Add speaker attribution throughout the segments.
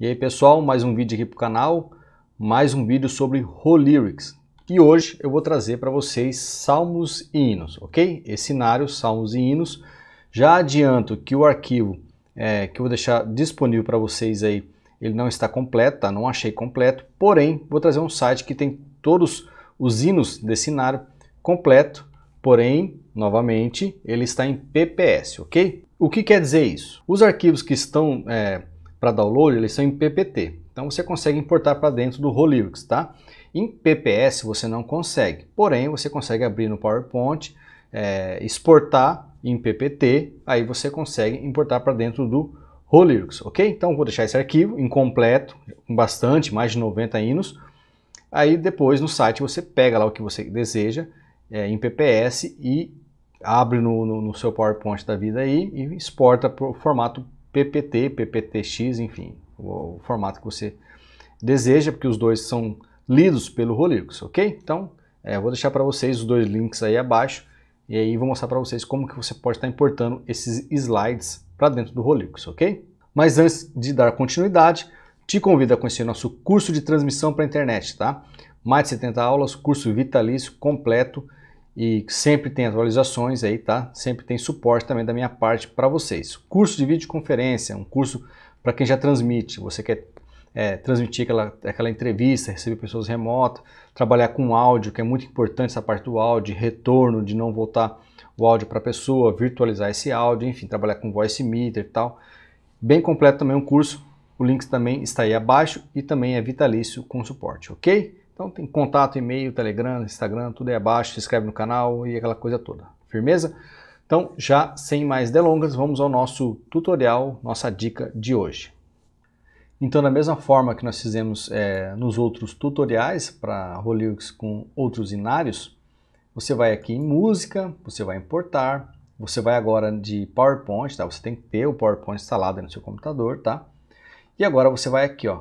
Speaker 1: E aí pessoal, mais um vídeo aqui para o canal, mais um vídeo sobre Holyrics. E hoje eu vou trazer para vocês salmos e hinos, ok? Esse cenário, salmos e hinos. Já adianto que o arquivo é, que eu vou deixar disponível para vocês aí, ele não está completo, tá? Não achei completo, porém vou trazer um site que tem todos os hinos desse cenário completo, porém, novamente, ele está em PPS, ok? O que quer dizer isso? Os arquivos que estão é, para download, eles são em PPT. Então você consegue importar para dentro do Rolyrix, tá? Em PPS você não consegue, porém você consegue abrir no PowerPoint, é, exportar em PPT, aí você consegue importar para dentro do Rolyrix, ok? Então vou deixar esse arquivo incompleto, com bastante, mais de 90 hinos. Aí depois no site você pega lá o que você deseja é, em PPS e abre no, no, no seu PowerPoint da vida aí e exporta para o formato PPT, PPTX, enfim, o, o, formato que você deseja, porque os dois são lidos pelo Rolix, ok? Então, é, vou deixar para vocês os dois links aí abaixo e aí vou mostrar para vocês como que você pode estar tá importando esses slides para dentro do Rolix, ok? Mas antes de dar continuidade, te convido a conhecer nosso curso de transmissão para a internet, tá? Mais de 70 aulas, curso vitalício completo e sempre tem atualizações aí, tá? Sempre tem suporte também da minha parte para vocês. Curso de videoconferência, um curso para quem já transmite, você quer é, transmitir aquela, aquela entrevista, receber pessoas remotas, trabalhar com áudio, que é muito importante essa parte do áudio, retorno, de não voltar o áudio para a pessoa, virtualizar esse áudio, enfim, trabalhar com voice meter e tal. Bem completo também o curso, o link também está aí abaixo e também é vitalício com suporte, ok? Então tem contato, e-mail, Telegram, Instagram, tudo aí abaixo, se inscreve no canal e aquela coisa toda. Firmeza? Então, já sem mais delongas, vamos ao nosso tutorial, nossa dica de hoje. Então, da mesma forma que nós fizemos é, nos outros tutoriais para Rolux com outros inários, você vai aqui em música, você vai importar, você vai agora de PowerPoint, tá? Você tem que ter o PowerPoint instalado no seu computador, tá? E agora você vai aqui, ó,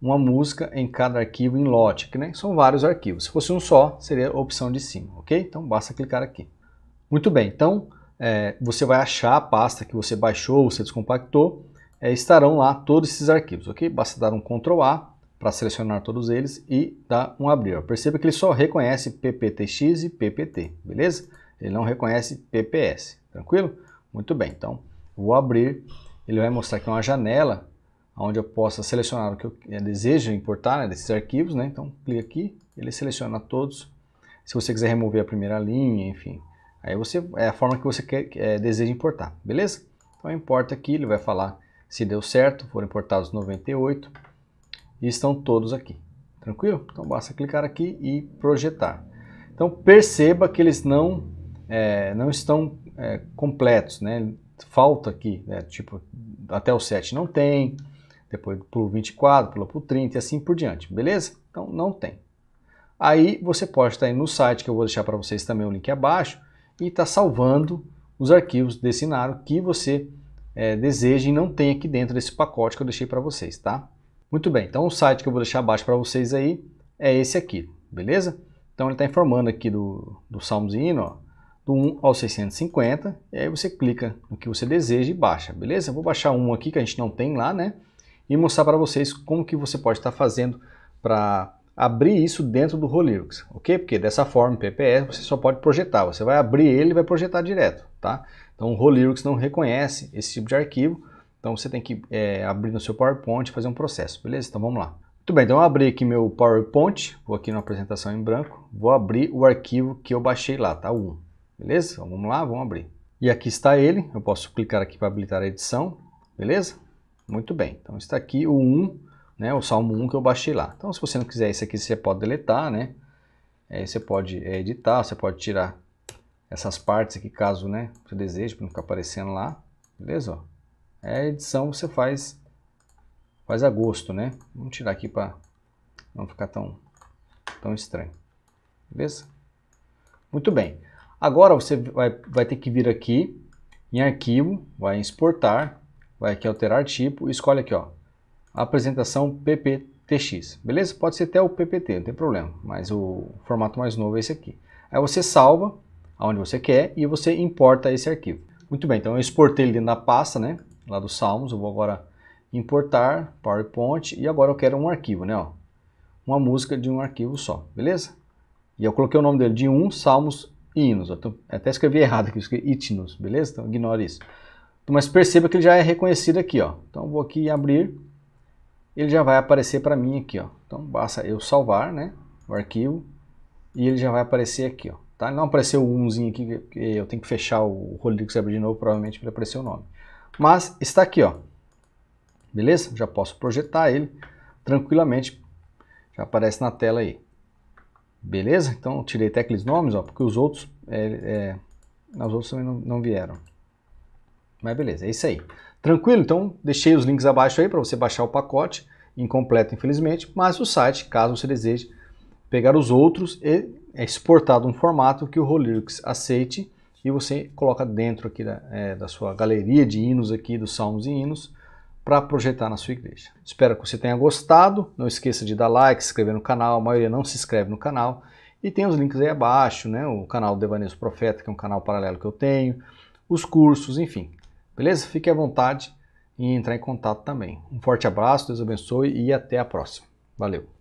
Speaker 1: uma música em cada arquivo em lote, que né, são vários arquivos. Se fosse um só, seria a opção de cima, ok? Então basta clicar aqui. Muito bem, então é, você vai achar a pasta que você baixou, você descompactou, é, estarão lá todos esses arquivos, ok? Basta dar um Ctrl A para selecionar todos eles e dar um abrir. Perceba que ele só reconhece PPTX e PPT, beleza? Ele não reconhece PPS, tranquilo? Muito bem, então vou abrir, ele vai mostrar aqui é uma janela onde eu possa selecionar o que eu eh, desejo importar né, desses arquivos, né? Então, clica aqui, ele seleciona todos. Se você quiser remover a primeira linha, enfim, aí você é a forma que você quer, é, deseja importar, beleza? Então, importa aqui, ele vai falar se deu certo, foram importados 98 e estão todos aqui, tranquilo? Então, basta clicar aqui e projetar. Então, perceba que eles não, é, não estão é, completos, né? Falta aqui, né? tipo, até o 7 não tem, depois pula 24, pula para o 30 e assim por diante, beleza? Então não tem. Aí você pode estar aí no site, que eu vou deixar para vocês também o link abaixo, e está salvando os arquivos desse Naro que você é, deseja e não tem aqui dentro desse pacote que eu deixei para vocês, tá? Muito bem, então o site que eu vou deixar abaixo para vocês aí é esse aqui, beleza? Então ele está informando aqui do, do Salmos e Hino, ó, do 1 ao 650, e aí você clica no que você deseja e baixa, beleza? Eu vou baixar um aqui que a gente não tem lá, né? e mostrar para vocês como que você pode estar tá fazendo para abrir isso dentro do Rolyrix, ok? Porque dessa forma, PPS, você só pode projetar, você vai abrir ele e vai projetar direto, tá? Então o Rolyrix não reconhece esse tipo de arquivo, então você tem que é, abrir no seu PowerPoint e fazer um processo, beleza? Então vamos lá. Muito bem, então eu abri aqui meu PowerPoint, vou aqui na apresentação em branco, vou abrir o arquivo que eu baixei lá, tá? O 1, beleza? Então, vamos lá, vamos abrir. E aqui está ele, eu posso clicar aqui para habilitar a edição, beleza? Muito bem, então está aqui o 1, né, o Salmo 1 que eu baixei lá. Então se você não quiser esse aqui, você pode deletar, né? Aí é, você pode é, editar, você pode tirar essas partes aqui, caso né, você deseje, para não ficar aparecendo lá. Beleza? É edição você faz, faz a gosto, né? Vamos tirar aqui para não ficar tão, tão estranho. Beleza? Muito bem. Agora você vai, vai ter que vir aqui em arquivo, vai exportar, vai aqui alterar tipo, escolhe aqui, ó, apresentação PPTX, beleza? Pode ser até o PPT, não tem problema, mas o formato mais novo é esse aqui. Aí você salva aonde você quer e você importa esse arquivo. Muito bem, então eu exportei ele dentro da pasta, né, lá do Salmos, eu vou agora importar PowerPoint e agora eu quero um arquivo, né, ó, uma música de um arquivo só, beleza? E eu coloquei o nome dele de um Salmos e Hinos, até escrevi errado aqui, escrevi itinos beleza? Então ignore isso. Mas perceba que ele já é reconhecido aqui, ó. Então vou aqui em abrir, ele já vai aparecer para mim aqui, ó. Então basta eu salvar, né, o arquivo e ele já vai aparecer aqui, ó. Tá? Não apareceu o umzinho aqui, porque eu tenho que fechar o que e abrir de novo, provavelmente para aparecer o nome. Mas está aqui, ó. Beleza? Já posso projetar ele tranquilamente. Já aparece na tela aí. Beleza? Então tirei até aqueles nomes, ó, porque os outros, é, é, os outros também não, não vieram. Mas beleza, é isso aí. Tranquilo? Então, deixei os links abaixo aí para você baixar o pacote, incompleto infelizmente, mas o site, caso você deseje pegar os outros, e é exportado um formato que o Rolyrix aceite e você coloca dentro aqui da, é, da sua galeria de hinos aqui, dos salmos e hinos, para projetar na sua igreja. Espero que você tenha gostado, não esqueça de dar like, se inscrever no canal, a maioria não se inscreve no canal, e tem os links aí abaixo, né? o canal Devaneio Profeta, que é um canal paralelo que eu tenho, os cursos, enfim. Beleza? Fique à vontade em entrar em contato também. Um forte abraço, Deus abençoe e até a próxima. Valeu!